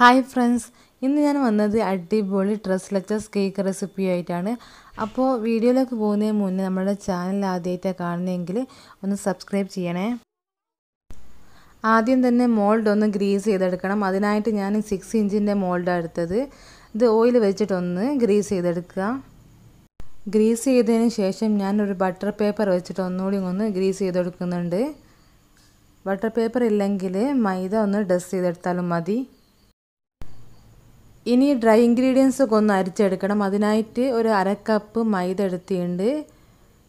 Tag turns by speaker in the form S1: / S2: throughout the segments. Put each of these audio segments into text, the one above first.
S1: hi friends ഇന്ന് ഞാൻ വന്നത് അടിപൊളി ഡ്രസ് ലെക്ചേഴ്സ് കേക്ക് റെസിപ്പി ആയിട്ടാണ് അപ്പോൾ വീഡിയോയിലേക്ക് പോകുന്നതിന് മുന്നേ നമ്മുടെ ചാനൽ ആദ്യമായിട്ടാണ് കാണുന്നതെങ്കിൽ ഒന്ന് സബ്സ്ക്രൈബ് ചെയ്യണേ ആദ്യം തന്നെ മോൾഡ് ഒന്ന് ഗ്രീസ് ചെയ്തെടുക്കണം അതിനായിട്ട് ഞാൻ സിക്സ് ഇഞ്ചിൻ്റെ മോൾഡാണ് എടുത്തത് ഇത് ഓയിൽ വെച്ചിട്ടൊന്ന് ഗ്രീസ് ചെയ്തെടുക്കുക ഗ്രീസ് ചെയ്തതിന് ശേഷം ഞാനൊരു ബട്ടർ പേപ്പർ വെച്ചിട്ട് ഒന്നുകൂടി ഒന്ന് ഗ്രീസ് ചെയ്തെടുക്കുന്നുണ്ട് ബട്ടർ പേപ്പർ ഇല്ലെങ്കിൽ മൈദ ഒന്ന് ഡസ്റ്റ് ചെയ്തെടുത്താലും മതി ഇനി ഡ്രൈ ഇൻഗ്രീഡിയൻസ് ഒക്കെ ഒന്ന് അരിച്ചെടുക്കണം അതിനായിട്ട് ഒരു അര കപ്പ് മൈദ എടുത്തിട്ടുണ്ട്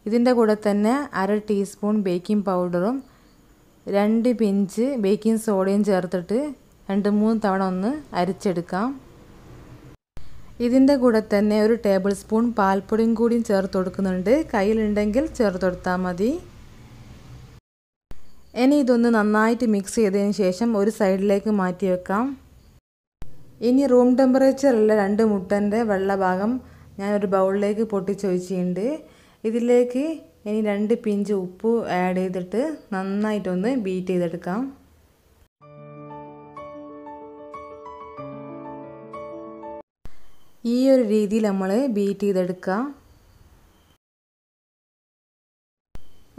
S1: ഇതിൻ്റെ കൂടെ തന്നെ അര ടീസ്പൂൺ ബേക്കിംഗ് പൗഡറും രണ്ട് പിഞ്ച് ബേക്കിംഗ് സോഡയും ചേർത്തിട്ട് രണ്ട് മൂന്ന് തവണ ഒന്ന് അരിച്ചെടുക്കാം ഇതിൻ്റെ കൂടെ തന്നെ ഒരു ടേബിൾ സ്പൂൺ പാൽപ്പൊടിയും കൂടിയും ചേർത്ത് കൊടുക്കുന്നുണ്ട് കയ്യിലുണ്ടെങ്കിൽ ചേർത്ത് കൊടുത്താൽ മതി ഇനി ഇതൊന്ന് നന്നായിട്ട് മിക്സ് ചെയ്തതിന് ശേഷം ഒരു സൈഡിലേക്ക് മാറ്റി വെക്കാം ഇനി റൂം ഉള്ള രണ്ട് മുട്ടൻ്റെ വെള്ളഭാഗം ഞാൻ ഞാനൊരു ബൗളിലേക്ക് പൊട്ടിച്ചൊഴിച്ചിട്ടുണ്ട് ഇതിലേക്ക് ഇനി രണ്ട് പിഞ്ച് ഉപ്പ് ആഡ് ചെയ്തിട്ട് നന്നായിട്ടൊന്ന് ബീറ്റ് ചെയ്തെടുക്കാം ഈ ഒരു രീതിയിൽ നമ്മൾ ബീറ്റ് ചെയ്തെടുക്കുക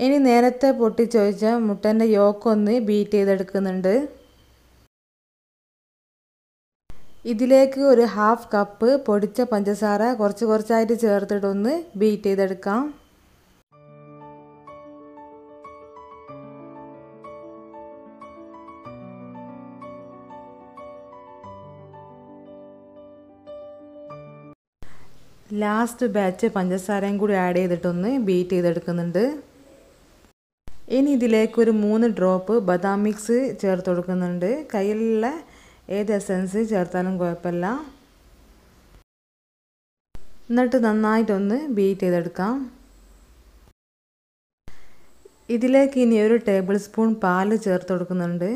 S1: ഇനി നേരത്തെ പൊട്ടിച്ചൊഴിച്ച മുട്ടൻ്റെ യോക്കൊന്ന് ബീറ്റ് ചെയ്തെടുക്കുന്നുണ്ട് ഇതിലേക്ക് ഒരു ഹാഫ് കപ്പ് പൊടിച്ച പഞ്ചസാര കുറച്ച് കുറച്ചായിട്ട് ചേർത്തിട്ടൊന്ന് ബീറ്റ് ചെയ്തെടുക്കാം ലാസ്റ്റ് ബാച്ച് പഞ്ചസാരയും കൂടി ആഡ് ചെയ്തിട്ടൊന്ന് ബീറ്റ് ചെയ്തെടുക്കുന്നുണ്ട് ഇനി ഇതിലേക്ക് ഒരു മൂന്ന് ഡ്രോപ്പ് ബദാം മിക്സ് ചേർത്ത് കൊടുക്കുന്നുണ്ട് കയ്യിലുള്ള ഏത് എസൻസ് ചേർത്താലും കുഴപ്പമില്ല എന്നിട്ട് നന്നായിട്ടൊന്ന് ബീറ്റ് ചെയ്തെടുക്കാം ഇതിലേക്ക് ഇനി ഒരു ടേബിൾ സ്പൂൺ പാൽ ചേർത്ത് കൊടുക്കുന്നുണ്ട്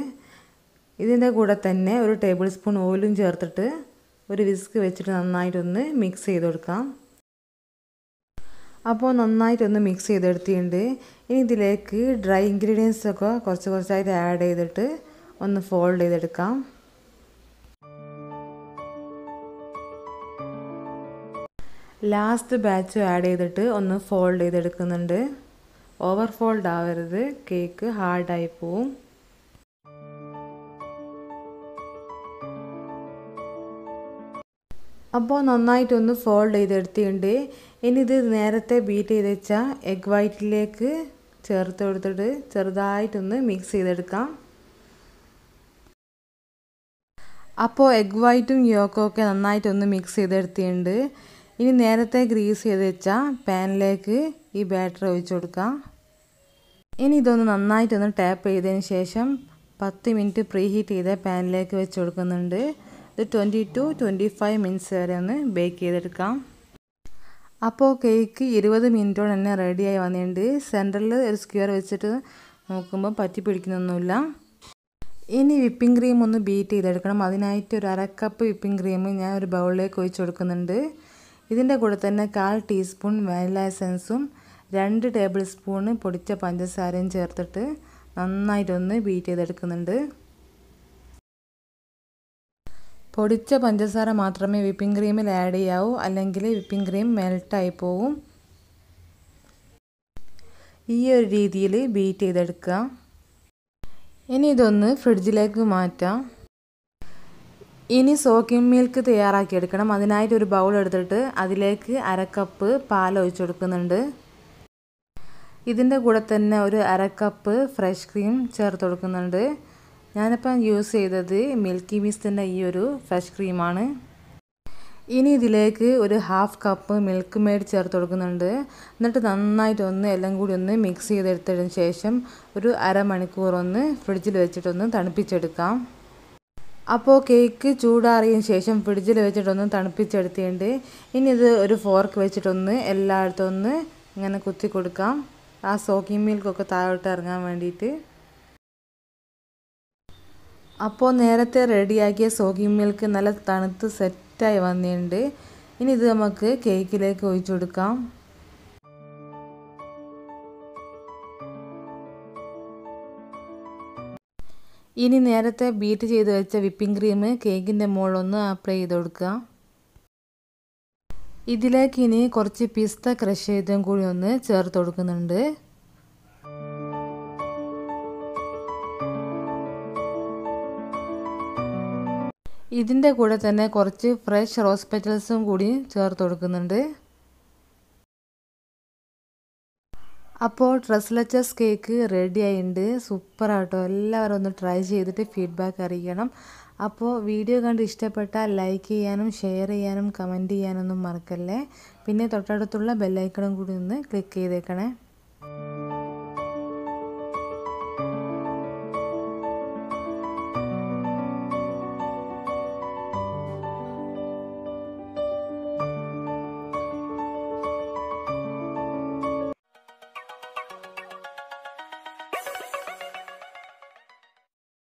S1: ഇതിൻ്റെ കൂടെ തന്നെ ഒരു ടേബിൾ സ്പൂൺ ഓയിലും ചേർത്തിട്ട് ഒരു വിസ്ക് വെച്ചിട്ട് നന്നായിട്ടൊന്ന് മിക്സ് ചെയ്ത് കൊടുക്കാം അപ്പോൾ നന്നായിട്ടൊന്ന് മിക്സ് ചെയ്തെടുത്തിട്ടുണ്ട് ഇനി ഇതിലേക്ക് ഡ്രൈ ഇൻഗ്രീഡിയൻസൊക്കെ കുറച്ച് കുറച്ചായിട്ട് ആഡ് ചെയ്തിട്ട് ഒന്ന് ഫോൾഡ് ചെയ്തെടുക്കാം ലാസ്റ്റ് ബാച്ച് ആഡ് ചെയ്തിട്ട് ഒന്ന് ഫോൾഡ് ചെയ്തെടുക്കുന്നുണ്ട് ഓവർ ഫോൾഡ് ആവരുത് കേക്ക് ഹാർഡായി പോവും അപ്പോൾ നന്നായിട്ടൊന്ന് ഫോൾഡ് ചെയ്തെടുത്തിട്ടുണ്ട് ഇനി ഇത് നേരത്തെ ബീറ്റ് ചെയ്ത് വെച്ചാൽ എഗ് വൈറ്റിലേക്ക് ചേർത്ത് കൊടുത്തിട്ട് ചെറുതായിട്ടൊന്ന് മിക്സ് ചെയ്തെടുക്കാം അപ്പോൾ എഗ് വൈറ്റും യോക്കും ഒക്കെ നന്നായിട്ടൊന്ന് മിക്സ് ചെയ്തെടുത്തിട്ടുണ്ട് ഇനി നേരത്തെ ഗ്രീസ് ചെയ്ത് വെച്ച പാനിലേക്ക് ഈ ബാറ്റർ ഒഴിച്ചു കൊടുക്കാം ഇനി ഇതൊന്ന് നന്നായിട്ടൊന്ന് ടാപ്പ് ചെയ്തതിന് ശേഷം പത്ത് മിനിറ്റ് പ്രീ ഹീറ്റ് ചെയ്ത പാനിലേക്ക് വെച്ച് കൊടുക്കുന്നുണ്ട് ഇത് twenty two twenty five minutes വരെ ഒന്ന് ബേക്ക് ചെയ്തെടുക്കാം അപ്പോൾ കേക്ക് ഇരുപത് മിനിറ്റോടെ തന്നെ റെഡിയായി വന്നിട്ടുണ്ട് സെൻറ്ററിൽ ഒരു സ്ക്വയർ വെച്ചിട്ട് നോക്കുമ്പോൾ പറ്റി പിടിക്കുന്നൊന്നുമില്ല ഇനി വിപ്പിംഗ് ക്രീം ഒന്ന് ബീറ്റ് ചെയ്തെടുക്കണം അതിനായിട്ട് ഒരു അര കപ്പ് വിപ്പിംഗ് ക്രീം ഞാൻ ഒരു ബൗളിലേക്ക് ഒഴിച്ച് കൊടുക്കുന്നുണ്ട് ഇതിൻ്റെ കൂടെ തന്നെ കാൽ ടീസ്പൂൺ വാനില എസൻസും രണ്ട് ടേബിൾ സ്പൂണ് പൊടിച്ച പഞ്ചസാരയും ചേർത്തിട്ട് നന്നായിട്ടൊന്ന് ബീറ്റ് ചെയ്തെടുക്കുന്നുണ്ട് പൊടിച്ച പഞ്ചസാര മാത്രമേ വിപ്പിംഗ് ക്രീമിൽ ആഡ് ചെയ്യാവൂ അല്ലെങ്കിൽ വിപ്പിംഗ് ക്രീം മെൽട്ടായി പോവും ഈ ഒരു രീതിയിൽ ബീറ്റ് ചെയ്തെടുക്കുക ഇനി ഇതൊന്ന് ഫ്രിഡ്ജിലേക്ക് മാറ്റാം ഇനി സോക്കിംഗ് മിൽക്ക് തയ്യാറാക്കിയെടുക്കണം അതിനായിട്ട് ഒരു ബൗൾ എടുത്തിട്ട് അതിലേക്ക് അരക്കപ്പ് പാൽ ഒഴിച്ചു കൊടുക്കുന്നുണ്ട് ഇതിൻ്റെ കൂടെ തന്നെ ഒരു അരക്കപ്പ് ഫ്രഷ് ക്രീം ചേർത്ത് കൊടുക്കുന്നുണ്ട് ഞാനിപ്പം യൂസ് ചെയ്തത് മിൽക്കി മിസ്റ്റിൻ്റെ ഈ ഒരു ഫ്രഷ് ക്രീമാണ് ഇനി ഇതിലേക്ക് ഒരു ഹാഫ് കപ്പ് മിൽക്ക് മെയ്ഡ് ചേർത്ത് കൊടുക്കുന്നുണ്ട് എന്നിട്ട് നന്നായിട്ട് ഒന്ന് എല്ലാം കൂടി ഒന്ന് മിക്സ് ചെയ്തെടുത്തതിന് ശേഷം ഒരു അരമണിക്കൂറൊന്ന് ഒന്ന് ഫ്രിഡ്ജിൽ വെച്ചിട്ടൊന്ന് തണുപ്പിച്ചെടുക്കാം അപ്പോൾ കേക്ക് ചൂടാറിയതിന് ശേഷം ഫ്രിഡ്ജിൽ വെച്ചിട്ടൊന്ന് തണുപ്പിച്ചെടുത്തിട്ടുണ്ട് ഇനി ഇത് ഒരു ഫോർക്ക് വെച്ചിട്ടൊന്ന് എല്ലായിടത്തും ഒന്ന് ഇങ്ങനെ കുത്തി കൊടുക്കാം ആ സോക്കിംഗ് മിൽക്കൊക്കെ താഴോട്ട് ഇറങ്ങാൻ വേണ്ടിയിട്ട് അപ്പോൾ നേരത്തെ റെഡിയാക്കിയ സോക്കിംഗ് മിൽക്ക് നല്ല തണുത്ത് സെറ്റായി വന്നിട്ടുണ്ട് ഇനി ഇത് നമുക്ക് കേക്കിലേക്ക് ഒഴിച്ചു കൊടുക്കാം ഇനി നേരത്തെ ബീറ്റ് ചെയ്ത് വെച്ച വിപ്പിംഗ് ക്രീം കേക്കിൻ്റെ മുകളിലൊന്ന് അപ്ലൈ ചെയ്ത് കൊടുക്കുക ഇതിലേക്ക് ഇനി കുറച്ച് പിസ്ത ക്രഷ് ചെയ്തും കൂടി ഒന്ന് ചേർത്ത് കൊടുക്കുന്നുണ്ട് ഇതിൻ്റെ കൂടെ തന്നെ കുറച്ച് ഫ്രഷ് റോസ് പെറ്റൽസും കൂടി ചേർത്ത് കൊടുക്കുന്നുണ്ട് അപ്പോൾ ഡ്രസ്ലച്ചസ് കേക്ക് റെഡി ആയിട്ടുണ്ട് സൂപ്പറാട്ടോ എല്ലാവരും ഒന്ന് ട്രൈ ചെയ്തിട്ട് ഫീഡ്ബാക്ക് അറിയിക്കണം അപ്പോൾ വീഡിയോ കണ്ട് ഇഷ്ടപ്പെട്ടാൽ ലൈക്ക് ചെയ്യാനും ഷെയർ ചെയ്യാനും കമൻറ്റ് ചെയ്യാനൊന്നും മറക്കല്ലേ പിന്നെ തൊട്ടടുത്തുള്ള ബെല്ലൈക്കണം കൂടി ഒന്ന് ക്ലിക്ക് ചെയ്തേക്കണേ